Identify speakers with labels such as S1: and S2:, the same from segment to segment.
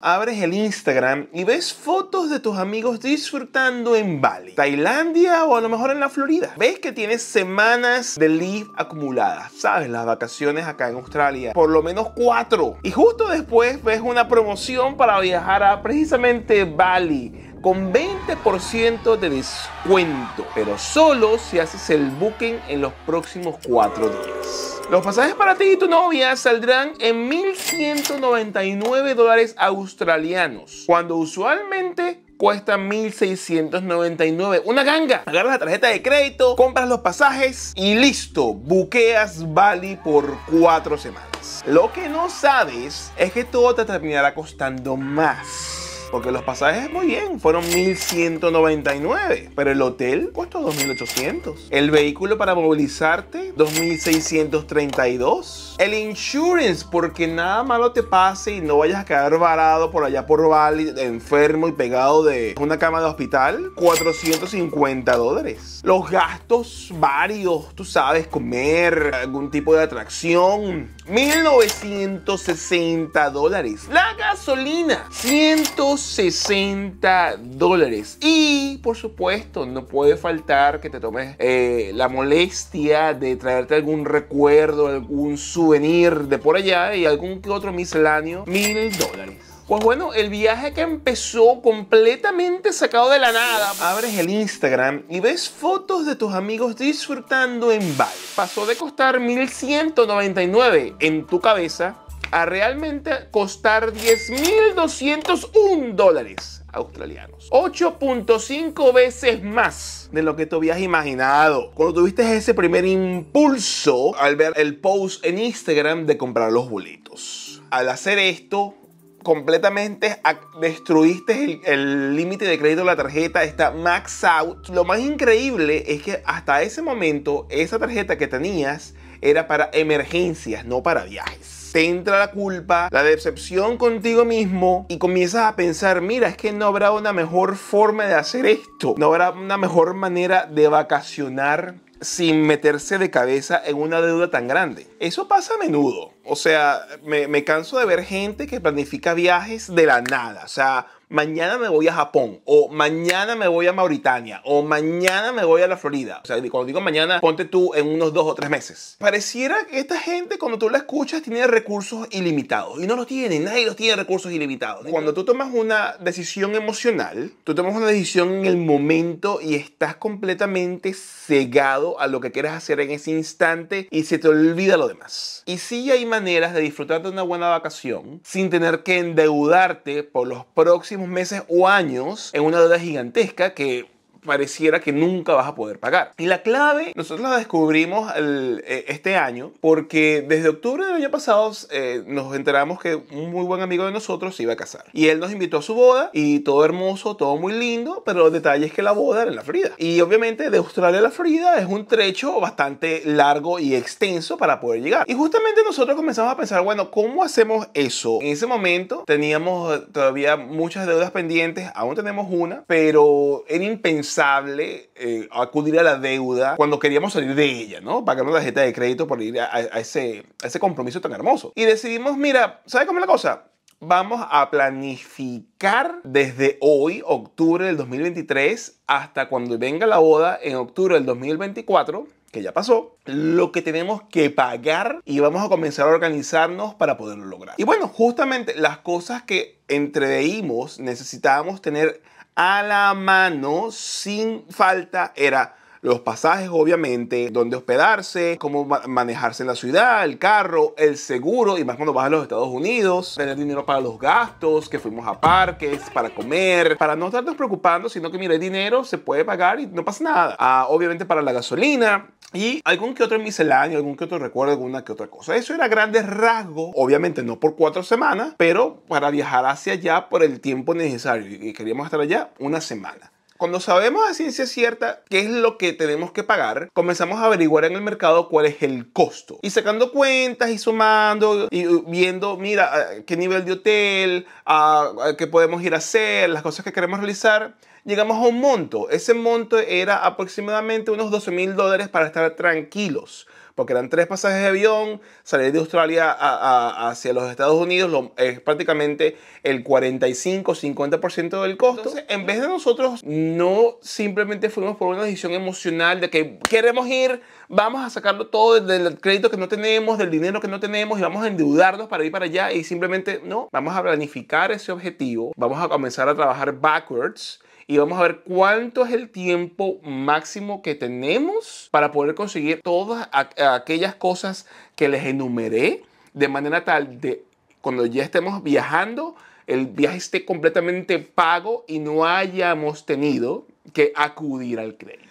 S1: Abres el Instagram y ves fotos de tus amigos disfrutando en Bali, Tailandia o a lo mejor en la Florida. Ves que tienes semanas de leave acumuladas, ¿sabes? Las vacaciones acá en Australia, por lo menos cuatro. Y justo después ves una promoción para viajar a precisamente Bali con 20% de descuento, pero solo si haces el booking en los próximos cuatro días. Los pasajes para ti y tu novia saldrán en 1.199 dólares australianos, cuando usualmente cuesta 1.699. Una ganga. Agarras la tarjeta de crédito, compras los pasajes y listo. Buqueas Bali por cuatro semanas. Lo que no sabes es que todo te terminará costando más. Porque los pasajes, muy bien, fueron 1.199, pero el hotel costó 2.800. El vehículo para movilizarte, 2.632. El insurance, porque nada malo te pase y no vayas a quedar varado por allá por Bali, enfermo y pegado de una cama de hospital, 450 dólares. Los gastos varios, tú sabes, comer, algún tipo de atracción, 1.960 dólares. La gasolina, 100 160 dólares. Y por supuesto, no puede faltar que te tomes eh, la molestia de traerte algún recuerdo, algún souvenir de por allá y algún que otro misceláneo. Mil dólares. Pues bueno, el viaje que empezó completamente sacado de la nada. Abres el Instagram y ves fotos de tus amigos disfrutando en Bali. Pasó de costar mil 1.199 en tu cabeza a realmente costar 10.201 dólares australianos. 8.5 veces más de lo que te habías imaginado. Cuando tuviste ese primer impulso al ver el post en Instagram de comprar los boletos. Al hacer esto, completamente destruiste el límite de crédito de la tarjeta, está max out. Lo más increíble es que hasta ese momento esa tarjeta que tenías era para emergencias, no para viajes te entra la culpa, la decepción contigo mismo y comienzas a pensar, mira, es que no habrá una mejor forma de hacer esto, no habrá una mejor manera de vacacionar sin meterse de cabeza en una deuda tan grande. Eso pasa a menudo. O sea, me, canso de ver gente que planifica viajes de la nada. O sea, mañana me voy a Japón, o mañana me voy a Mauritania, o mañana me voy a la Florida. O sea, cuando digo mañana, ponte tú en unos dos o tres meses. Pareciera que esta gente, cuando tú la escuchas, tiene recursos ilimitados. Y no los tiene, nadie los tiene recursos ilimitados. Cuando tú tomas una decisión emocional, tú tomas una decisión en el momento y estás completamente cegado a lo que quieres hacer en ese instante y se te olvida lo demás. Y sí hay maneras de disfrutar de una buena vacación sin tener que endeudarte por los próximos meses o años en una deuda gigantesca que pareciera que nunca vas a poder pagar. Y la clave, nosotros la descubrimos eh, este año porque desde octubre del año pasado eh, nos enteramos que un muy buen amigo de nosotros se iba a casar. Y él nos invitó a su boda y todo hermoso, todo muy lindo, pero los detalles que la boda era en la Frida. Y obviamente de Australia a la Frida es un trecho bastante largo y extenso para poder llegar. Y justamente nosotros comenzamos a pensar, bueno, ¿cómo hacemos eso? En ese momento teníamos todavía muchas deudas pendientes, aún tenemos una, pero era impensable eh, acudir a la deuda cuando queríamos salir de ella, ¿no? Pagar una tarjeta de crédito por ir a, ese, a ese compromiso tan hermoso. Y decidimos, mira, ¿sabes cómo es la cosa? vamos a planificar desde hoy, octubre del 2023, hasta cuando venga la boda en octubre del 2024 que ya pasó, lo que tenemos que pagar y vamos a comenzar a organizarnos para poderlo lograr. Y bueno, justamente las cosas que entreveímos necesitábamos tener a la mano sin falta era los pasajes obviamente, dónde hospedarse, cómo manejarse en la ciudad, el carro, el seguro, y más cuando vas a los Estados Unidos, tener dinero para los gastos, que fuimos a parques, para comer, para no estarnos preocupando, sino que mira, el dinero se puede pagar y no pasa nada. Ah, obviamente para la gasolina, y algún que otro misceláneo, algún que otro recuerdo, alguna que otra cosa. Eso era grande rasgo, obviamente no por cuatro semanas, pero para viajar hacia allá por el tiempo necesario. Y queríamos estar allá una semana. Cuando sabemos a ciencia cierta qué es lo que tenemos que pagar, comenzamos a averiguar en el mercado cuál es el costo. Y sacando cuentas y sumando y viendo, mira, qué nivel de hotel, a, qué podemos ir a hacer, las cosas que queremos realizar, llegamos a un monto. Ese monto era aproximadamente unos 12 mil dólares para estar tranquilos porque eran tres pasajes de avión, salir de Australia hacia los Estados Unidos es prácticamente el 45-50% del costo. Entonces, en vez de nosotros, no simplemente fuimos por una decisión emocional de que queremos ir, vamos a sacarlo todo del crédito que no tenemos, del dinero que no tenemos y vamos a endeudarnos para ir para allá y simplemente no, vamos a planificar ese objetivo, vamos a comenzar a trabajar backwards y vamos a ver cuánto es el tiempo máximo que tenemos para poder conseguir todas aquellas cosas que les enumeré de manera tal de cuando ya estemos viajando, el viaje esté completamente pago y no hayamos tenido que acudir al crédito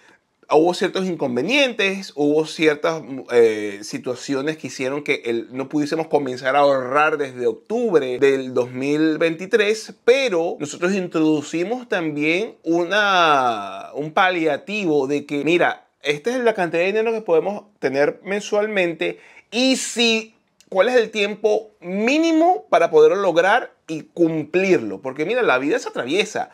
S1: hubo ciertos inconvenientes, hubo ciertas mm, eh, situaciones que hicieron que no pudiésemos comenzar a ahorrar desde octubre del 2023, pero nosotros introducimos también una, un paliativo de que, mira, esta es la cantidad de dinero que podemos tener mensualmente y si... ¿Cuál es el tiempo mínimo para poderlo lograr y cumplirlo? Porque mira, la vida se atraviesa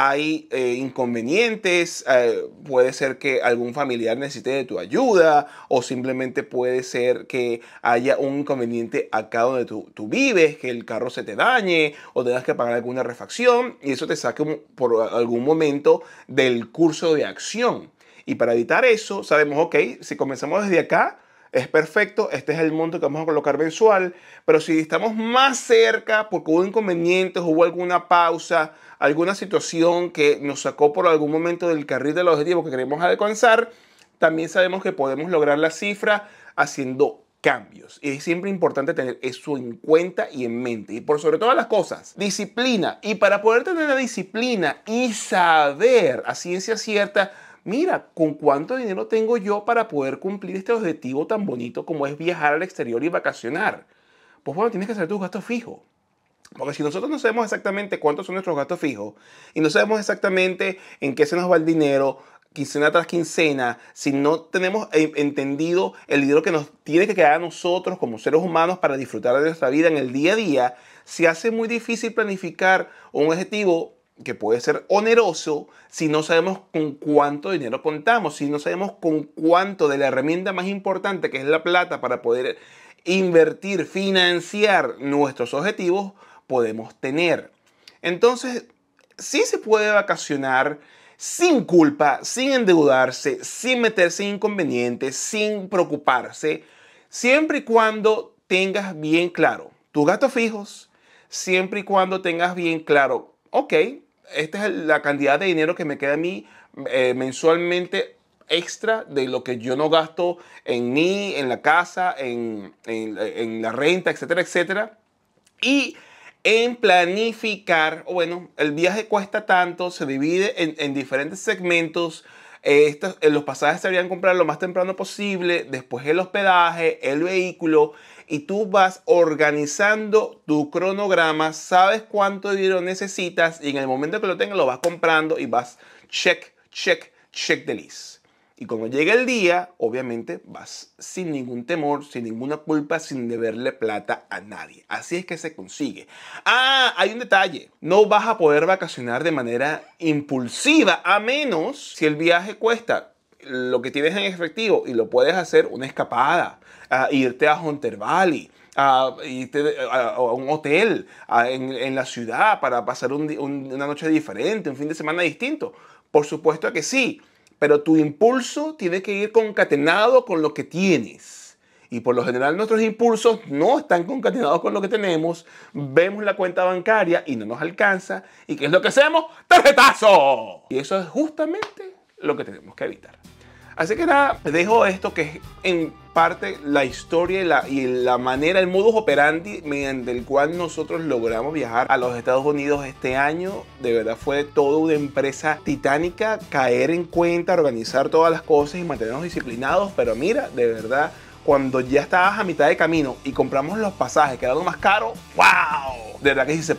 S1: hay eh, inconvenientes, eh, puede ser que algún familiar necesite de tu ayuda o simplemente puede ser que haya un inconveniente acá donde tú, vives, que el carro se te dañe o tengas que pagar alguna refacción y eso te saque por algún momento del curso de acción. Y para evitar eso, sabemos, ok, si comenzamos desde acá, es perfecto, este es el monto que vamos a colocar mensual, pero si estamos más cerca porque hubo inconvenientes, hubo alguna pausa, alguna situación que nos sacó por algún momento del carril del objetivo que queremos alcanzar, también sabemos que podemos lograr la cifra haciendo cambios. Y es siempre importante tener eso en cuenta y en mente. Y por sobre todas las cosas, disciplina. Y para poder tener la disciplina y saber a ciencia cierta, mira, ¿con cuánto dinero tengo yo para poder cumplir este objetivo tan bonito como es viajar al exterior y vacacionar? Pues bueno, tienes que hacer tus gastos fijos. Porque si nosotros no sabemos exactamente cuántos son nuestros gastos fijos y no sabemos exactamente en qué se nos va el dinero, quincena tras quincena, si no tenemos eh, entendido el dinero que nos tiene que quedar a nosotros como seres humanos para disfrutar de nuestra vida en el día a día, se hace muy difícil planificar un objetivo que puede ser oneroso si no sabemos con cuánto dinero contamos, si no sabemos con cuánto de la herramienta más importante que es la plata para poder invertir, financiar nuestros objetivos, podemos tener. Entonces, sí se puede vacacionar sin culpa, sin endeudarse, sin meterse en inconvenientes, sin preocuparse, siempre y cuando tengas bien claro tus gastos fijos, siempre y cuando tengas bien claro, ok, esta es la cantidad de dinero que me queda a mí eh, mensualmente extra de lo que yo no gasto en mí, en la casa, en, la renta, etcétera, etcétera. Y en planificar, bueno, el viaje cuesta tanto, se divide en, en diferentes segmentos, estos, eh, los pasajes se deberían comprar lo más temprano posible, después el hospedaje, el vehículo, y tú vas organizando tu cronograma, sabes cuánto dinero necesitas y en el momento que lo tengas lo vas comprando y vas check, check, check the list. Y cuando llegue el día, obviamente vas sin ningún temor, sin ninguna culpa, sin deberle plata a nadie. Así es que se consigue. Ah, hay un detalle. No vas a poder vacacionar de manera impulsiva, a menos si el viaje cuesta lo que tienes en efectivo y lo puedes hacer una escapada, a irte a Hunter Valley, a, a, un hotel en, la ciudad para pasar una noche diferente, un fin de semana distinto? Por supuesto que sí, pero tu impulso tiene que ir concatenado con lo que tienes. Y por lo general nuestros impulsos no están concatenados con lo que tenemos. Vemos la cuenta bancaria y no nos alcanza. ¿Y qué es lo que hacemos? ¡Tarjetazo! Y eso es justamente lo que tenemos que evitar. Así que nada, dejo esto que es en parte la historia y la, manera, el modus operandi mediante el cual nosotros logramos viajar a los Estados Unidos este año. De verdad fue toda una empresa titánica, caer en cuenta, organizar todas las cosas y mantenernos disciplinados. Pero mira, de verdad, cuando ya estabas a mitad de camino y compramos los pasajes, lo más caros, ¡wow! De verdad que sí se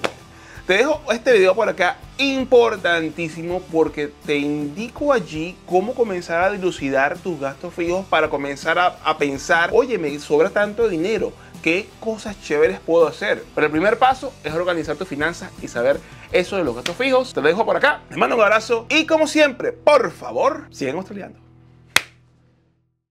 S1: te dejo este video por acá importantísimo porque te indico allí cómo comenzar a dilucidar tus gastos fijos para comenzar a, pensar, oye, me sobra tanto dinero, ¿qué cosas chéveres puedo hacer? Pero el primer paso es organizar tus finanzas y saber eso de los gastos fijos. Te dejo por acá, te mando un abrazo y como siempre, por favor, sigan australiando.